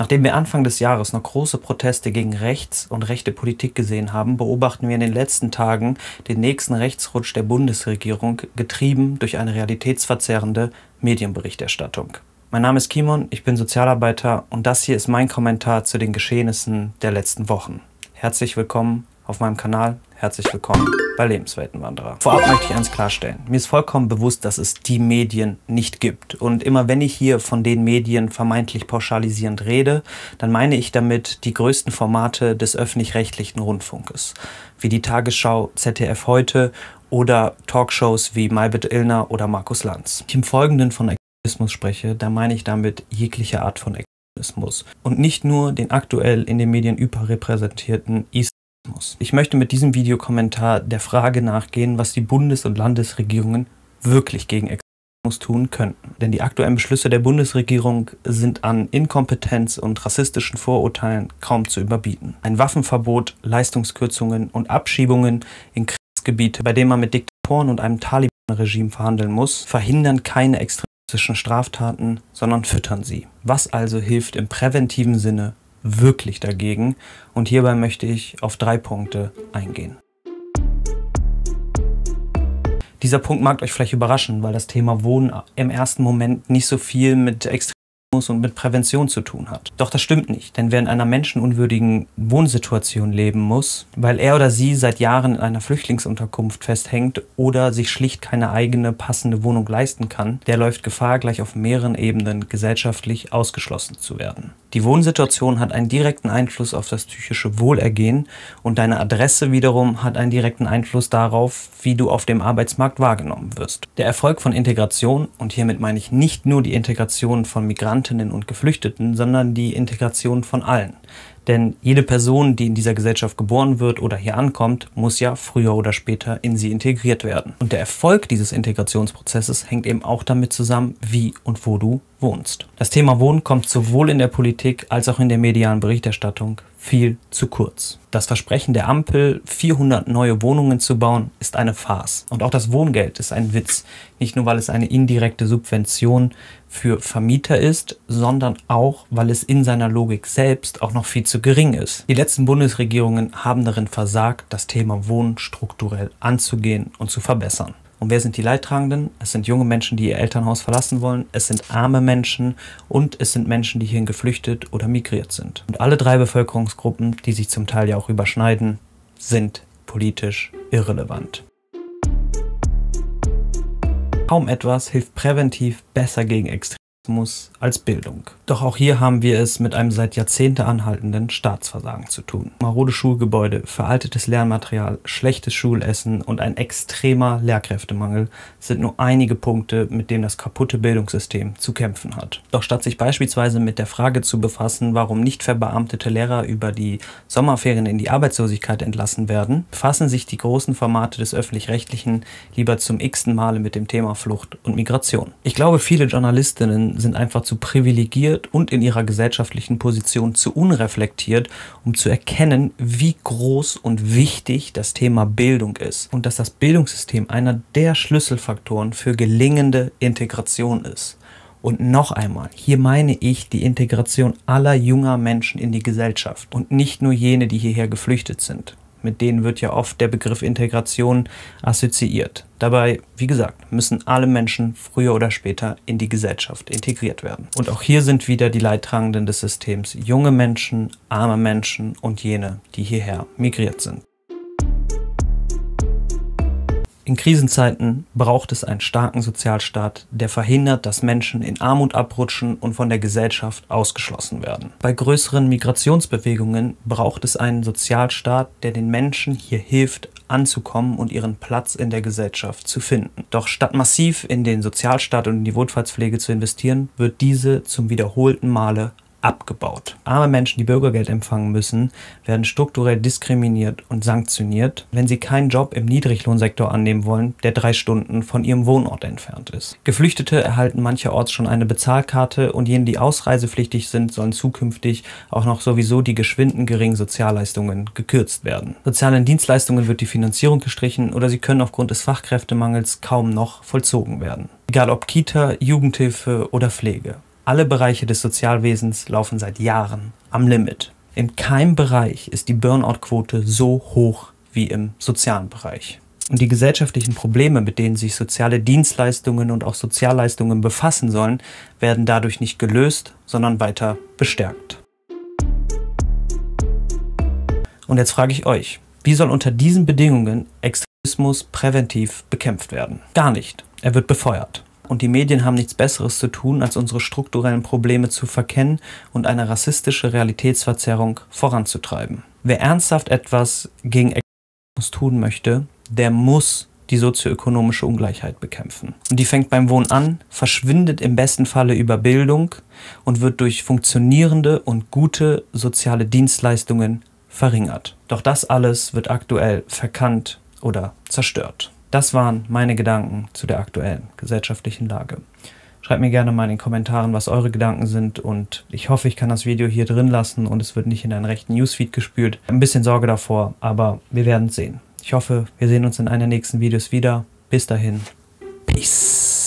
Nachdem wir Anfang des Jahres noch große Proteste gegen rechts und rechte Politik gesehen haben, beobachten wir in den letzten Tagen den nächsten Rechtsrutsch der Bundesregierung, getrieben durch eine realitätsverzerrende Medienberichterstattung. Mein Name ist Kimon, ich bin Sozialarbeiter und das hier ist mein Kommentar zu den Geschehnissen der letzten Wochen. Herzlich willkommen auf meinem Kanal, herzlich willkommen bei Lebensweltenwanderer. Vorab möchte ich eins klarstellen. Mir ist vollkommen bewusst, dass es die Medien nicht gibt. Und immer wenn ich hier von den Medien vermeintlich pauschalisierend rede, dann meine ich damit die größten Formate des öffentlich-rechtlichen Rundfunkes, wie die Tagesschau, ZDF heute oder Talkshows wie Maybrit Illner oder Markus Lanz. Wenn Ich im Folgenden von Extremismus spreche, da meine ich damit jegliche Art von Extremismus und nicht nur den aktuell in den Medien überrepräsentierten Islam ich möchte mit diesem Videokommentar der Frage nachgehen, was die Bundes- und Landesregierungen wirklich gegen Extremismus tun könnten. Denn die aktuellen Beschlüsse der Bundesregierung sind an Inkompetenz und rassistischen Vorurteilen kaum zu überbieten. Ein Waffenverbot, Leistungskürzungen und Abschiebungen in Kriegsgebiete, bei denen man mit Diktatoren und einem Taliban-Regime verhandeln muss, verhindern keine extremistischen Straftaten, sondern füttern sie. Was also hilft im präventiven Sinne wirklich dagegen und hierbei möchte ich auf drei Punkte eingehen. Dieser Punkt mag euch vielleicht überraschen, weil das Thema Wohnen im ersten Moment nicht so viel mit extrem und mit Prävention zu tun hat. Doch das stimmt nicht, denn wer in einer menschenunwürdigen Wohnsituation leben muss, weil er oder sie seit Jahren in einer Flüchtlingsunterkunft festhängt oder sich schlicht keine eigene passende Wohnung leisten kann, der läuft Gefahr, gleich auf mehreren Ebenen gesellschaftlich ausgeschlossen zu werden. Die Wohnsituation hat einen direkten Einfluss auf das psychische Wohlergehen und deine Adresse wiederum hat einen direkten Einfluss darauf, wie du auf dem Arbeitsmarkt wahrgenommen wirst. Der Erfolg von Integration, und hiermit meine ich nicht nur die Integration von Migranten, Migrantinnen und Geflüchteten, sondern die Integration von allen. Denn jede Person, die in dieser Gesellschaft geboren wird oder hier ankommt, muss ja früher oder später in sie integriert werden. Und der Erfolg dieses Integrationsprozesses hängt eben auch damit zusammen, wie und wo du wohnst. Das Thema Wohnen kommt sowohl in der Politik als auch in der medialen Berichterstattung viel zu kurz. Das Versprechen der Ampel, 400 neue Wohnungen zu bauen, ist eine Farce. Und auch das Wohngeld ist ein Witz. Nicht nur, weil es eine indirekte Subvention für Vermieter ist, sondern auch, weil es in seiner Logik selbst auch noch viel zu gering ist. Die letzten Bundesregierungen haben darin versagt, das Thema Wohnen strukturell anzugehen und zu verbessern. Und wer sind die Leidtragenden? Es sind junge Menschen, die ihr Elternhaus verlassen wollen, es sind arme Menschen und es sind Menschen, die hierhin geflüchtet oder migriert sind. Und alle drei Bevölkerungsgruppen, die sich zum Teil ja auch überschneiden, sind politisch irrelevant. Kaum etwas hilft präventiv besser gegen Extremismus. Muss als Bildung. Doch auch hier haben wir es mit einem seit Jahrzehnten anhaltenden Staatsversagen zu tun. Marode Schulgebäude, veraltetes Lernmaterial, schlechtes Schulessen und ein extremer Lehrkräftemangel sind nur einige Punkte, mit denen das kaputte Bildungssystem zu kämpfen hat. Doch statt sich beispielsweise mit der Frage zu befassen, warum nicht verbeamtete Lehrer über die Sommerferien in die Arbeitslosigkeit entlassen werden, befassen sich die großen Formate des öffentlich-rechtlichen lieber zum x-ten Male mit dem Thema Flucht und Migration. Ich glaube, viele Journalistinnen sind einfach zu privilegiert und in ihrer gesellschaftlichen Position zu unreflektiert, um zu erkennen, wie groß und wichtig das Thema Bildung ist und dass das Bildungssystem einer der Schlüsselfaktoren für gelingende Integration ist. Und noch einmal, hier meine ich die Integration aller junger Menschen in die Gesellschaft und nicht nur jene, die hierher geflüchtet sind. Mit denen wird ja oft der Begriff Integration assoziiert. Dabei, wie gesagt, müssen alle Menschen früher oder später in die Gesellschaft integriert werden. Und auch hier sind wieder die Leidtragenden des Systems junge Menschen, arme Menschen und jene, die hierher migriert sind. In Krisenzeiten braucht es einen starken Sozialstaat, der verhindert, dass Menschen in Armut abrutschen und von der Gesellschaft ausgeschlossen werden. Bei größeren Migrationsbewegungen braucht es einen Sozialstaat, der den Menschen hier hilft, anzukommen und ihren Platz in der Gesellschaft zu finden. Doch statt massiv in den Sozialstaat und in die Wohlfahrtspflege zu investieren, wird diese zum wiederholten Male abgebaut. Arme Menschen, die Bürgergeld empfangen müssen, werden strukturell diskriminiert und sanktioniert, wenn sie keinen Job im Niedriglohnsektor annehmen wollen, der drei Stunden von ihrem Wohnort entfernt ist. Geflüchtete erhalten mancherorts schon eine Bezahlkarte und jenen, die ausreisepflichtig sind, sollen zukünftig auch noch sowieso die geschwinden geringen Sozialleistungen gekürzt werden. Sozialen Dienstleistungen wird die Finanzierung gestrichen oder sie können aufgrund des Fachkräftemangels kaum noch vollzogen werden. Egal ob Kita, Jugendhilfe oder Pflege. Alle Bereiche des Sozialwesens laufen seit Jahren am Limit. In keinem Bereich ist die Burnout-Quote so hoch wie im sozialen Bereich. Und die gesellschaftlichen Probleme, mit denen sich soziale Dienstleistungen und auch Sozialleistungen befassen sollen, werden dadurch nicht gelöst, sondern weiter bestärkt. Und jetzt frage ich euch, wie soll unter diesen Bedingungen Extremismus präventiv bekämpft werden? Gar nicht. Er wird befeuert und die Medien haben nichts Besseres zu tun, als unsere strukturellen Probleme zu verkennen und eine rassistische Realitätsverzerrung voranzutreiben. Wer ernsthaft etwas gegen Extremismus tun möchte, der muss die sozioökonomische Ungleichheit bekämpfen. Und die fängt beim Wohnen an, verschwindet im besten Falle über Bildung und wird durch funktionierende und gute soziale Dienstleistungen verringert. Doch das alles wird aktuell verkannt oder zerstört. Das waren meine Gedanken zu der aktuellen gesellschaftlichen Lage. Schreibt mir gerne mal in den Kommentaren, was eure Gedanken sind und ich hoffe, ich kann das Video hier drin lassen und es wird nicht in einen rechten Newsfeed gespült. Ein bisschen Sorge davor, aber wir werden es sehen. Ich hoffe, wir sehen uns in einer nächsten Videos wieder. Bis dahin. Peace.